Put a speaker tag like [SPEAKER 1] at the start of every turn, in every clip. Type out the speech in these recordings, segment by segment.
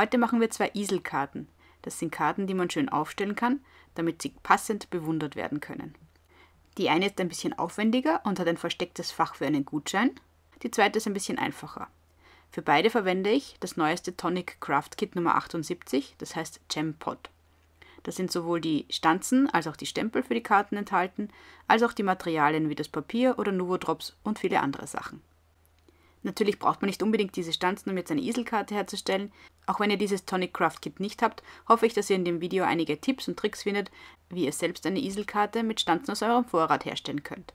[SPEAKER 1] Heute machen wir zwei Iselkarten. Das sind Karten, die man schön aufstellen kann, damit sie passend bewundert werden können. Die eine ist ein bisschen aufwendiger und hat ein verstecktes Fach für einen Gutschein. Die zweite ist ein bisschen einfacher. Für beide verwende ich das neueste Tonic Craft Kit Nummer 78, das heißt Gem Pot. Da sind sowohl die Stanzen als auch die Stempel für die Karten enthalten, als auch die Materialien wie das Papier oder Nuvo-Drops und viele andere Sachen. Natürlich braucht man nicht unbedingt diese Stanzen, um jetzt eine Eselkarte herzustellen. Auch wenn ihr dieses Tonic Craft Kit nicht habt, hoffe ich, dass ihr in dem Video einige Tipps und Tricks findet, wie ihr selbst eine Iselkarte mit Stanzen aus eurem Vorrat herstellen könnt.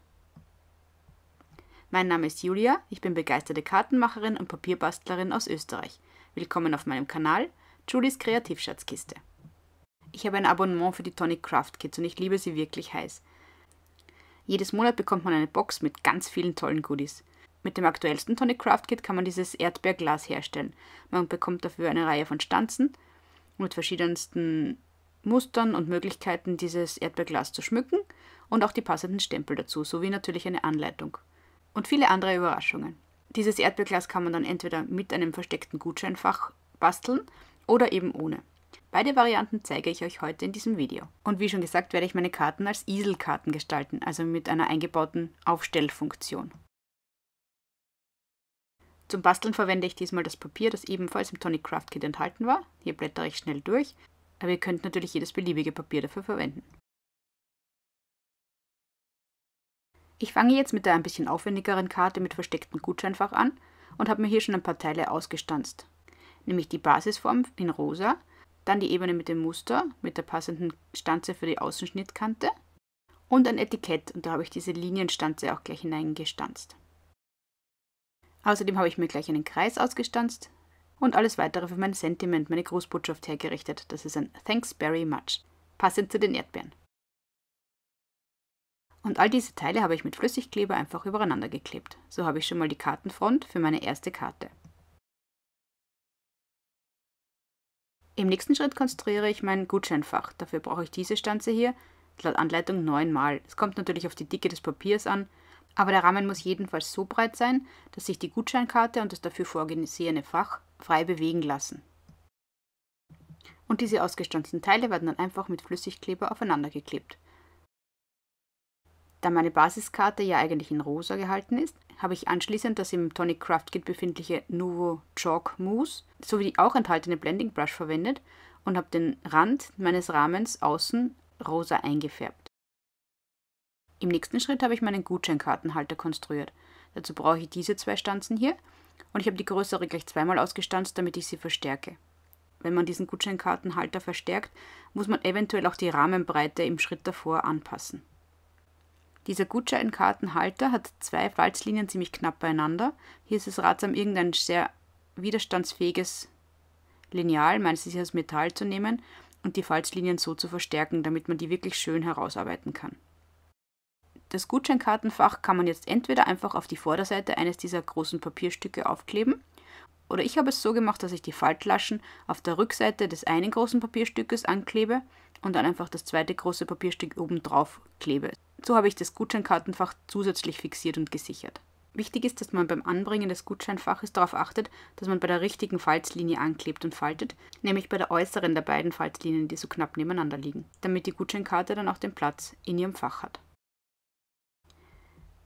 [SPEAKER 1] Mein Name ist Julia, ich bin begeisterte Kartenmacherin und Papierbastlerin aus Österreich. Willkommen auf meinem Kanal, Julis Kreativschatzkiste. Ich habe ein Abonnement für die Tonic Craft Kits und ich liebe sie wirklich heiß. Jedes Monat bekommt man eine Box mit ganz vielen tollen Goodies. Mit dem aktuellsten Tonic Craft Kit kann man dieses Erdbeerglas herstellen. Man bekommt dafür eine Reihe von Stanzen mit verschiedensten Mustern und Möglichkeiten, dieses Erdbeerglas zu schmücken und auch die passenden Stempel dazu, sowie natürlich eine Anleitung. Und viele andere Überraschungen. Dieses Erdbeerglas kann man dann entweder mit einem versteckten Gutscheinfach basteln oder eben ohne. Beide Varianten zeige ich euch heute in diesem Video. Und wie schon gesagt, werde ich meine Karten als Iselkarten gestalten, also mit einer eingebauten Aufstellfunktion. Zum Basteln verwende ich diesmal das Papier, das ebenfalls im Tonic Craft Kit enthalten war. Hier blättere ich schnell durch, aber ihr könnt natürlich jedes beliebige Papier dafür verwenden. Ich fange jetzt mit der ein bisschen aufwendigeren Karte mit verstecktem Gutscheinfach an und habe mir hier schon ein paar Teile ausgestanzt. Nämlich die Basisform in rosa, dann die Ebene mit dem Muster, mit der passenden Stanze für die Außenschnittkante und ein Etikett und da habe ich diese Linienstanze auch gleich hineingestanzt. Außerdem habe ich mir gleich einen Kreis ausgestanzt und alles weitere für mein Sentiment, meine Grußbotschaft hergerichtet. Das ist ein Thanks very much. Passend zu den Erdbeeren. Und all diese Teile habe ich mit Flüssigkleber einfach übereinander geklebt. So habe ich schon mal die Kartenfront für meine erste Karte. Im nächsten Schritt konstruiere ich mein Gutscheinfach. Dafür brauche ich diese Stanze hier, laut Anleitung neunmal. Es kommt natürlich auf die Dicke des Papiers an, aber der Rahmen muss jedenfalls so breit sein, dass sich die Gutscheinkarte und das dafür vorgesehene Fach frei bewegen lassen. Und diese ausgestanzten Teile werden dann einfach mit Flüssigkleber aufeinander geklebt. Da meine Basiskarte ja eigentlich in rosa gehalten ist, habe ich anschließend das im Tonic Craft Kit befindliche Nuvo Chalk Mousse sowie die auch enthaltene Blending Brush verwendet und habe den Rand meines Rahmens außen rosa eingefärbt. Im nächsten Schritt habe ich meinen Gutscheinkartenhalter konstruiert. Dazu brauche ich diese zwei Stanzen hier und ich habe die größere gleich zweimal ausgestanzt, damit ich sie verstärke. Wenn man diesen Gutscheinkartenhalter verstärkt, muss man eventuell auch die Rahmenbreite im Schritt davor anpassen. Dieser Gutscheinkartenhalter hat zwei Falzlinien ziemlich knapp beieinander. Hier ist es ratsam, irgendein sehr widerstandsfähiges Lineal, meines ist aus Metall, zu nehmen und die Falzlinien so zu verstärken, damit man die wirklich schön herausarbeiten kann. Das Gutscheinkartenfach kann man jetzt entweder einfach auf die Vorderseite eines dieser großen Papierstücke aufkleben oder ich habe es so gemacht, dass ich die Faltlaschen auf der Rückseite des einen großen Papierstückes anklebe und dann einfach das zweite große Papierstück oben drauf klebe. So habe ich das Gutscheinkartenfach zusätzlich fixiert und gesichert. Wichtig ist, dass man beim Anbringen des Gutscheinfaches darauf achtet, dass man bei der richtigen Falzlinie anklebt und faltet, nämlich bei der äußeren der beiden Falzlinien, die so knapp nebeneinander liegen, damit die Gutscheinkarte dann auch den Platz in ihrem Fach hat.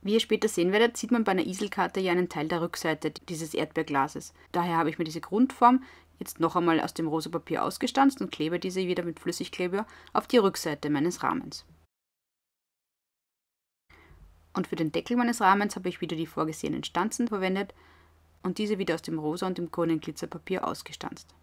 [SPEAKER 1] Wie ihr später sehen werdet, sieht man bei einer Iselkarte ja einen Teil der Rückseite dieses Erdbeerglases. Daher habe ich mir diese Grundform jetzt noch einmal aus dem rosa Papier ausgestanzt und klebe diese wieder mit Flüssigkleber auf die Rückseite meines Rahmens. Und für den Deckel meines Rahmens habe ich wieder die vorgesehenen Stanzen verwendet und diese wieder aus dem rosa und dem grünen Glitzerpapier ausgestanzt.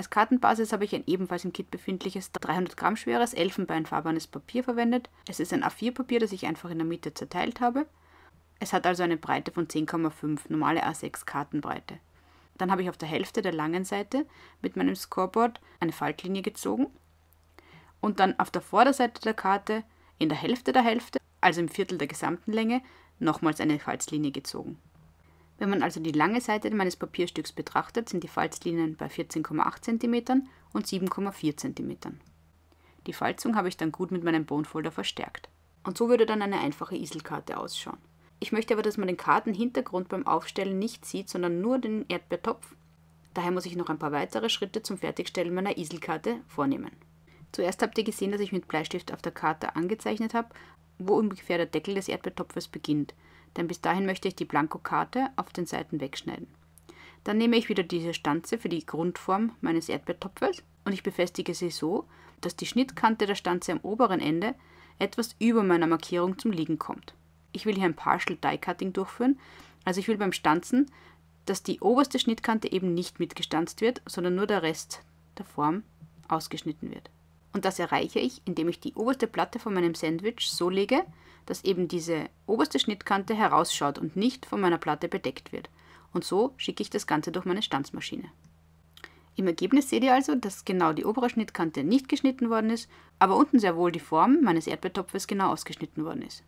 [SPEAKER 1] Als Kartenbasis habe ich ein ebenfalls im Kit befindliches 300 Gramm schweres elfenbeinfarbenes Papier verwendet. Es ist ein A4-Papier, das ich einfach in der Mitte zerteilt habe. Es hat also eine Breite von 10,5, normale A6 Kartenbreite. Dann habe ich auf der Hälfte der langen Seite mit meinem Scoreboard eine Faltlinie gezogen und dann auf der Vorderseite der Karte in der Hälfte der Hälfte, also im Viertel der gesamten Länge, nochmals eine Falzlinie gezogen. Wenn man also die lange Seite meines Papierstücks betrachtet, sind die Falzlinien bei 14,8 cm und 7,4 cm. Die Falzung habe ich dann gut mit meinem Bonefolder verstärkt. Und so würde dann eine einfache Iselkarte ausschauen. Ich möchte aber, dass man den Kartenhintergrund beim Aufstellen nicht sieht, sondern nur den Erdbeertopf. Daher muss ich noch ein paar weitere Schritte zum Fertigstellen meiner Iselkarte vornehmen. Zuerst habt ihr gesehen, dass ich mit Bleistift auf der Karte angezeichnet habe, wo ungefähr der Deckel des Erdbeertopfes beginnt denn bis dahin möchte ich die Blankokarte auf den Seiten wegschneiden. Dann nehme ich wieder diese Stanze für die Grundform meines Erdbeertopfes und ich befestige sie so, dass die Schnittkante der Stanze am oberen Ende etwas über meiner Markierung zum Liegen kommt. Ich will hier ein Partial Die Cutting durchführen, also ich will beim Stanzen, dass die oberste Schnittkante eben nicht mitgestanzt wird, sondern nur der Rest der Form ausgeschnitten wird. Und das erreiche ich, indem ich die oberste Platte von meinem Sandwich so lege, dass eben diese oberste Schnittkante herausschaut und nicht von meiner Platte bedeckt wird. Und so schicke ich das Ganze durch meine Stanzmaschine. Im Ergebnis seht ihr also, dass genau die obere Schnittkante nicht geschnitten worden ist, aber unten sehr wohl die Form meines Erdbeertopfes genau ausgeschnitten worden ist.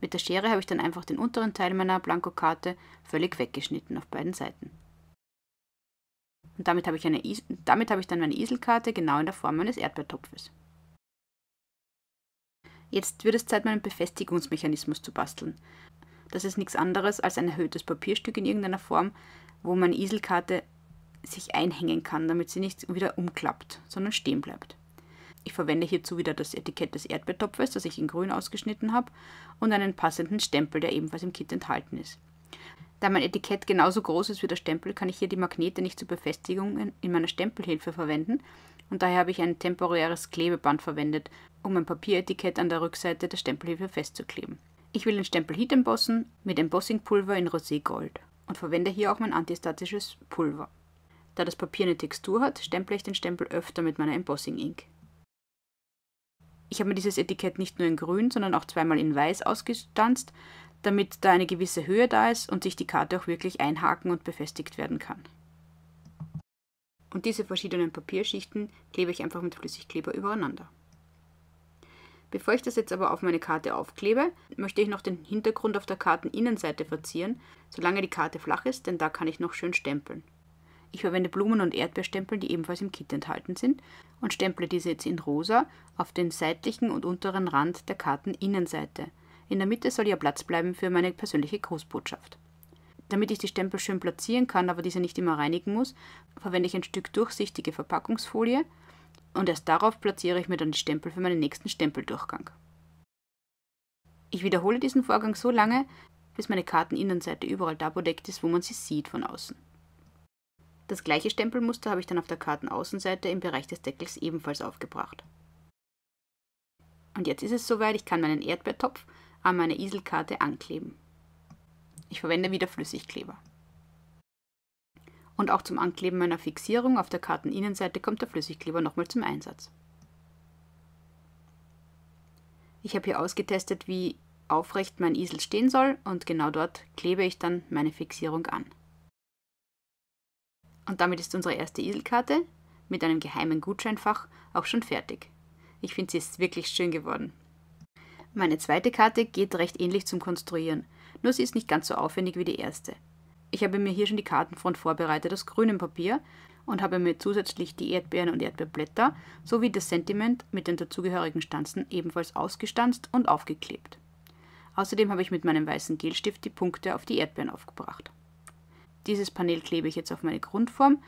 [SPEAKER 1] Mit der Schere habe ich dann einfach den unteren Teil meiner Blankokarte völlig weggeschnitten auf beiden Seiten. Und damit habe ich, eine damit habe ich dann meine Iselkarte genau in der Form meines Erdbeertopfes. Jetzt wird es Zeit, meinen Befestigungsmechanismus zu basteln. Das ist nichts anderes als ein erhöhtes Papierstück in irgendeiner Form, wo meine Eselkarte sich einhängen kann, damit sie nicht wieder umklappt, sondern stehen bleibt. Ich verwende hierzu wieder das Etikett des Erdbeertopfes, das ich in grün ausgeschnitten habe, und einen passenden Stempel, der ebenfalls im Kit enthalten ist. Da mein Etikett genauso groß ist wie der Stempel, kann ich hier die Magnete nicht zur Befestigung in meiner Stempelhilfe verwenden und daher habe ich ein temporäres Klebeband verwendet, um ein Papieretikett an der Rückseite der Stempelhilfe festzukleben. Ich will den Stempel Heat embossen mit Embossingpulver in Rosé Gold und verwende hier auch mein antistatisches Pulver. Da das Papier eine Textur hat, stemple ich den Stempel öfter mit meiner Embossing Ink. Ich habe mir dieses Etikett nicht nur in grün, sondern auch zweimal in weiß ausgestanzt, damit da eine gewisse Höhe da ist und sich die Karte auch wirklich einhaken und befestigt werden kann. Und diese verschiedenen Papierschichten klebe ich einfach mit Flüssigkleber übereinander. Bevor ich das jetzt aber auf meine Karte aufklebe, möchte ich noch den Hintergrund auf der Karteninnenseite verzieren, solange die Karte flach ist, denn da kann ich noch schön stempeln. Ich verwende Blumen- und Erdbeerstempel, die ebenfalls im Kit enthalten sind, und stemple diese jetzt in rosa auf den seitlichen und unteren Rand der Karteninnenseite. In der Mitte soll ja Platz bleiben für meine persönliche Grußbotschaft. Damit ich die Stempel schön platzieren kann, aber diese nicht immer reinigen muss, verwende ich ein Stück durchsichtige Verpackungsfolie und erst darauf platziere ich mir dann die Stempel für meinen nächsten Stempeldurchgang. Ich wiederhole diesen Vorgang so lange, bis meine Karteninnenseite überall da bedeckt ist, wo man sie sieht von außen. Das gleiche Stempelmuster habe ich dann auf der Kartenaußenseite im Bereich des Deckels ebenfalls aufgebracht. Und jetzt ist es soweit, ich kann meinen Erdbeertopf an meine Iselkarte ankleben. Ich verwende wieder Flüssigkleber und auch zum Ankleben meiner Fixierung auf der Karteninnenseite kommt der Flüssigkleber nochmal zum Einsatz. Ich habe hier ausgetestet, wie aufrecht mein Isel stehen soll und genau dort klebe ich dann meine Fixierung an. Und damit ist unsere erste Iselkarte mit einem geheimen Gutscheinfach auch schon fertig. Ich finde, sie ist wirklich schön geworden. Meine zweite Karte geht recht ähnlich zum Konstruieren, nur sie ist nicht ganz so aufwendig wie die erste. Ich habe mir hier schon die Kartenfront vorbereitet aus grünem Papier und habe mir zusätzlich die Erdbeeren und Erdbeerblätter sowie das Sentiment mit den dazugehörigen Stanzen ebenfalls ausgestanzt und aufgeklebt. Außerdem habe ich mit meinem weißen Gelstift die Punkte auf die Erdbeeren aufgebracht. Dieses Panel klebe ich jetzt auf meine Grundform,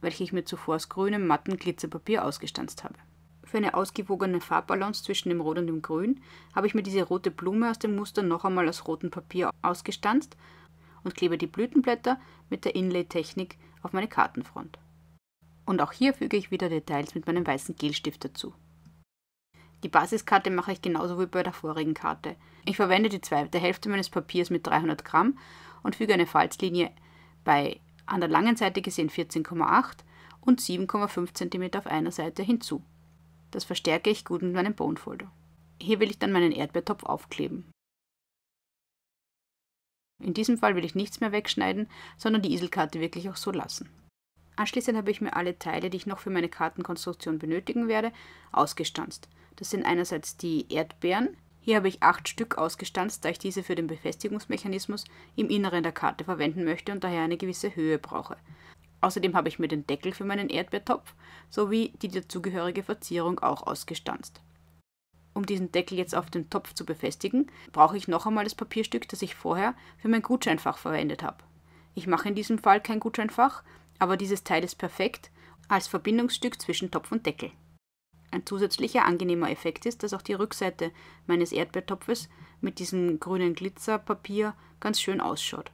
[SPEAKER 1] welche ich mir zuvor aus grünem matten Glitzerpapier ausgestanzt habe. Für eine ausgewogene Farbbalance zwischen dem Rot und dem Grün habe ich mir diese rote Blume aus dem Muster noch einmal aus rotem Papier ausgestanzt und klebe die Blütenblätter mit der Inlay-Technik auf meine Kartenfront. Und auch hier füge ich wieder Details mit meinem weißen Gelstift dazu. Die Basiskarte mache ich genauso wie bei der vorigen Karte. Ich verwende die zweite Hälfte meines Papiers mit 300 Gramm und füge eine Falzlinie bei an der langen Seite gesehen 14,8 und 7,5 cm auf einer Seite hinzu. Das verstärke ich gut mit meinem Bonefolder. Hier will ich dann meinen Erdbeertopf aufkleben. In diesem Fall will ich nichts mehr wegschneiden, sondern die Iselkarte wirklich auch so lassen. Anschließend habe ich mir alle Teile, die ich noch für meine Kartenkonstruktion benötigen werde, ausgestanzt. Das sind einerseits die Erdbeeren. Hier habe ich acht Stück ausgestanzt, da ich diese für den Befestigungsmechanismus im Inneren der Karte verwenden möchte und daher eine gewisse Höhe brauche. Außerdem habe ich mir den Deckel für meinen Erdbeertopf sowie die dazugehörige Verzierung auch ausgestanzt um diesen Deckel jetzt auf dem Topf zu befestigen, brauche ich noch einmal das Papierstück, das ich vorher für mein Gutscheinfach verwendet habe. Ich mache in diesem Fall kein Gutscheinfach, aber dieses Teil ist perfekt als Verbindungsstück zwischen Topf und Deckel. Ein zusätzlicher angenehmer Effekt ist, dass auch die Rückseite meines Erdbeertopfes mit diesem grünen Glitzerpapier ganz schön ausschaut.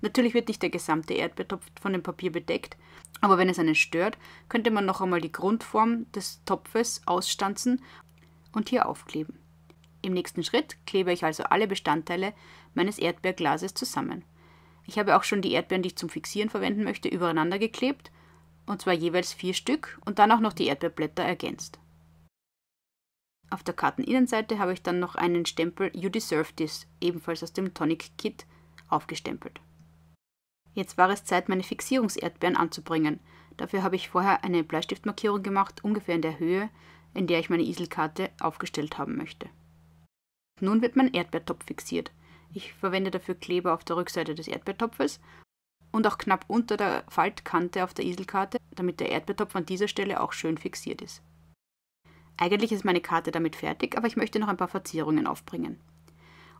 [SPEAKER 1] Natürlich wird nicht der gesamte Erdbeertopf von dem Papier bedeckt, aber wenn es einen stört, könnte man noch einmal die Grundform des Topfes ausstanzen und hier aufkleben. Im nächsten Schritt klebe ich also alle Bestandteile meines Erdbeerglases zusammen. Ich habe auch schon die Erdbeeren, die ich zum Fixieren verwenden möchte, übereinander geklebt, und zwar jeweils vier Stück und dann auch noch die Erdbeerblätter ergänzt. Auf der Karteninnenseite habe ich dann noch einen Stempel You Deserve This, ebenfalls aus dem Tonic Kit, aufgestempelt. Jetzt war es Zeit, meine Fixierungserdbeeren anzubringen. Dafür habe ich vorher eine Bleistiftmarkierung gemacht, ungefähr in der Höhe in der ich meine Iselkarte aufgestellt haben möchte. Nun wird mein Erdbeertopf fixiert. Ich verwende dafür Kleber auf der Rückseite des Erdbeertopfes und auch knapp unter der Faltkante auf der Iselkarte, damit der Erdbeertopf an dieser Stelle auch schön fixiert ist. Eigentlich ist meine Karte damit fertig, aber ich möchte noch ein paar Verzierungen aufbringen.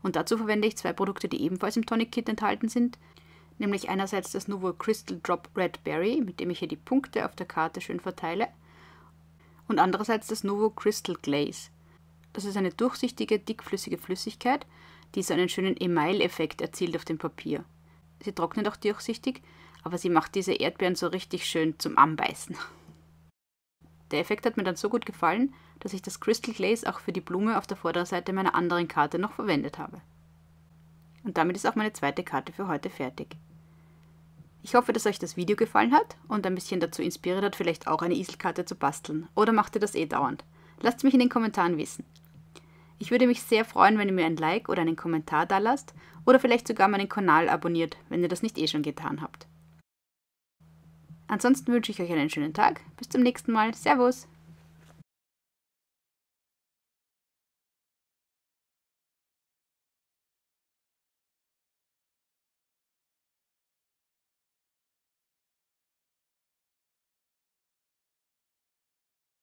[SPEAKER 1] Und dazu verwende ich zwei Produkte, die ebenfalls im Tonic Kit enthalten sind, nämlich einerseits das Nouveau Crystal Drop Red Berry, mit dem ich hier die Punkte auf der Karte schön verteile, und andererseits das Novo Crystal Glaze. Das ist eine durchsichtige, dickflüssige Flüssigkeit, die so einen schönen Email-Effekt erzielt auf dem Papier. Sie trocknet auch durchsichtig, aber sie macht diese Erdbeeren so richtig schön zum Anbeißen. Der Effekt hat mir dann so gut gefallen, dass ich das Crystal Glaze auch für die Blume auf der Vorderseite meiner anderen Karte noch verwendet habe. Und damit ist auch meine zweite Karte für heute fertig. Ich hoffe, dass euch das Video gefallen hat und ein bisschen dazu inspiriert hat, vielleicht auch eine Iselkarte zu basteln. Oder macht ihr das eh dauernd? Lasst mich in den Kommentaren wissen. Ich würde mich sehr freuen, wenn ihr mir ein Like oder einen Kommentar da lasst oder vielleicht sogar meinen Kanal abonniert, wenn ihr das nicht eh schon getan habt. Ansonsten wünsche ich euch einen schönen Tag. Bis zum nächsten Mal. Servus!